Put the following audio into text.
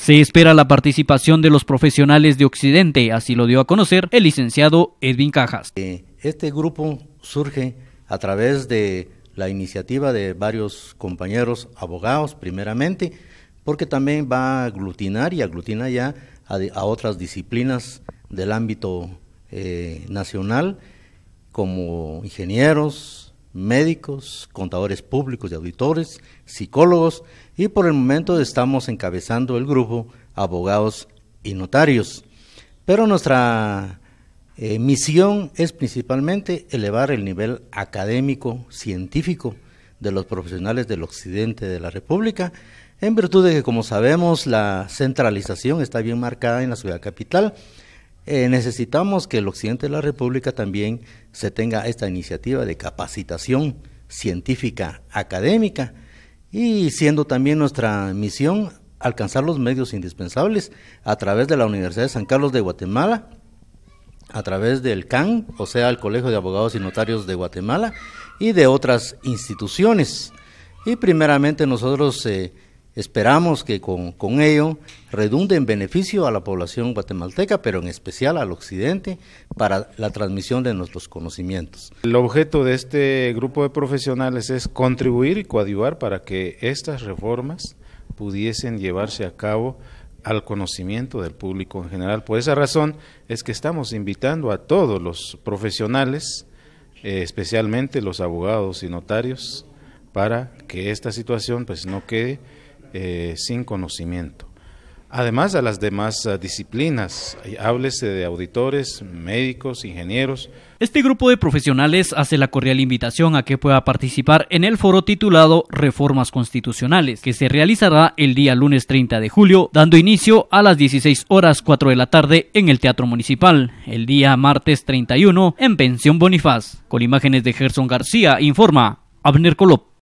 Se espera la participación de los profesionales de Occidente, así lo dio a conocer el licenciado Edwin Cajas. Eh, este grupo surge a través de la iniciativa de varios compañeros abogados primeramente, porque también va a aglutinar y aglutina ya a, otras disciplinas del ámbito eh, nacional, como ingenieros, médicos, contadores públicos y auditores, psicólogos y por el momento estamos encabezando el grupo abogados y notarios. Pero nuestra eh, misión es principalmente elevar el nivel académico, científico de los profesionales del occidente de la República, en virtud de que, como sabemos, la centralización está bien marcada en la ciudad capital eh, necesitamos que el occidente de la República también se tenga esta iniciativa de capacitación científica académica y siendo también nuestra misión alcanzar los medios indispensables a través de la Universidad de San Carlos de Guatemala, a través del CAN, o sea, el Colegio de Abogados y Notarios de Guatemala, y de otras instituciones. Y primeramente nosotros eh, Esperamos que con, ello redunde en beneficio a la población guatemalteca, pero en especial al occidente, para la transmisión de nuestros conocimientos. El objeto de este grupo de profesionales es contribuir y coadyuvar para que estas reformas pudiesen llevarse a cabo al conocimiento del público en general. Por esa razón es que estamos invitando a todos los profesionales, eh, especialmente los abogados y notarios, para que esta situación pues no quede eh, sin conocimiento. Además a las demás eh, disciplinas, eh, háblese de auditores, médicos, ingenieros. Este grupo de profesionales hace la cordial invitación a que pueda participar en el foro titulado Reformas Constitucionales, que se realizará el día lunes 30 de julio, dando inicio a las 16 horas 4 de la tarde en el Teatro Municipal, el día martes 31 en Pensión Bonifaz. Con imágenes de Gerson García, informa Abner Colop.